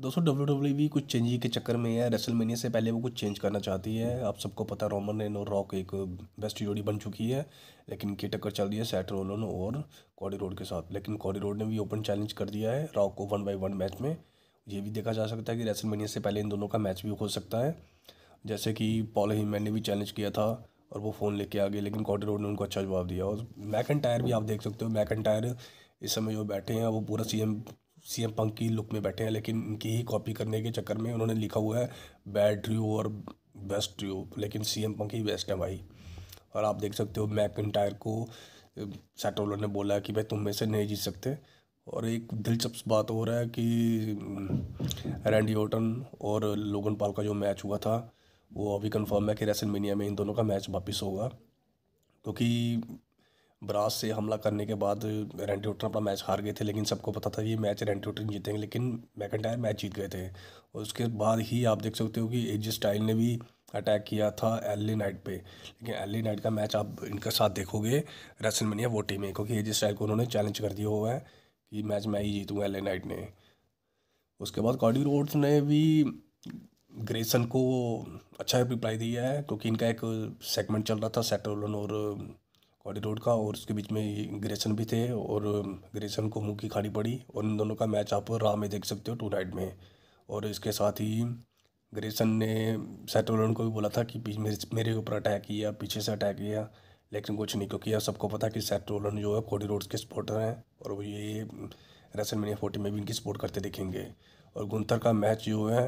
दोस्तों W W e कुछ changing के चक्कर में है रेसलमेनिया से पहले वो कुछ चेंज करना चाहती है आप सबको पता रोमन रेन और रॉक एक बेस्ट जोड़ी बन चुकी है लेकिन की टक्कर चल रही है सेट रोलन और कॉडी रोड के साथ लेकिन कॉडी रोड ने भी ओपन चैलेंज कर दिया है रॉक को वन बाई वन मैच में ये भी देखा जा सकता है कि रेसलमेनिया से पहले इन दोनों का मैच भी हो सकता है जैसे कि पॉल मैन ने भी चैलेंज किया था और वो फ़ोन लेके आ गए लेकिन कॉडी रोड ने उनको अच्छा जवाब दिया और मैकन टायर भी आप देख सकते हो मैकन टायर इस समय जो बैठे हैं वो पूरा सी एम सीएम पंक की लुक में बैठे हैं लेकिन इनकी ही कॉपी करने के चक्कर में उन्होंने लिखा हुआ है बैड रिव्यू और बेस्ट रिव्यू लेकिन सीएम पंक ही बेस्ट है भाई और आप देख सकते हो मैक इंटायर को सैटोलर ने बोला कि भाई तुम में से नहीं जीत सकते और एक दिलचस्प बात हो रहा है कि रैंडी ओटन और लोगन पाल का जो मैच हुआ था वो अभी कंफर्म है कि रेसलमेनिया में इन दोनों का मैच वापस होगा क्योंकि ब्रास से हमला करने के बाद ओटर अपना मैच हार गए थे लेकिन सबको पता था ये मैच ओटर जीतेंगे लेकिन मैकेंटायर मैच जीत गए थे और उसके बाद ही आप देख सकते हो कि एज स्टाइल ने भी अटैक किया था एली नाइट पे लेकिन एली नाइट का मैच आप इनका साथ देखोगे रेसलमेनिया वो टीम में क्योंकि एज स्टाइल को उन्होंने चैलेंज कर दिया हुआ है कि मैच मैं ही जीतूँगा एली नाइट ने उसके बाद कॉडी रोड्स ने भी ग्रेसन को अच्छा रिप्लाई दिया है क्योंकि इनका एक सेगमेंट चल रहा था सेटोलन और कॉडी रोड का और उसके बीच में ग्रेसन भी थे और ग्रेसन को मुँह की खानी पड़ी और इन दोनों का मैच आप राह में देख सकते हो टू नाइट में और इसके साथ ही ग्रेसन ने सेटोलन को भी बोला था कि मेरे ऊपर अटैक किया पीछे से अटैक किया लेकिन कुछ नहीं क्योंकि सबको पता कि सेटोलन जो है कोडी रोड्स के सपोर्टर हैं और वो ये रेसन मीनिया फोर्टी में भी इनकी सपोर्ट करते देखेंगे और गुंतर का मैच जो है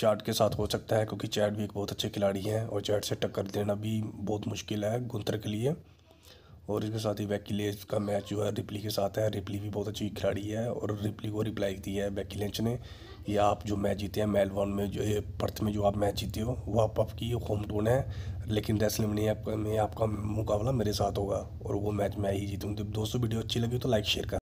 चैट के साथ हो सकता है क्योंकि चैट भी एक बहुत अच्छे खिलाड़ी हैं और चैट से टक्कर देना भी बहुत मुश्किल है गुंतर के लिए और इसके साथ ही लेंच का मैच जो है रिपली के साथ है रिपली भी बहुत अच्छी खिलाड़ी है और रिपली को रिप्लाई दी है वैकिलेंच ने ये आप जो मैच जीते हैं मेलबॉर्न में जो ये पर्थ में जो आप मैच जीते हो वो आप आपकी होम टोन है लेकिन रेसलिंग में आपका में आपका मुकाबला मेरे साथ होगा और वो मैच मैं ही जीतूँ जब दोस्तों वीडियो अच्छी लगी तो लाइक शेयर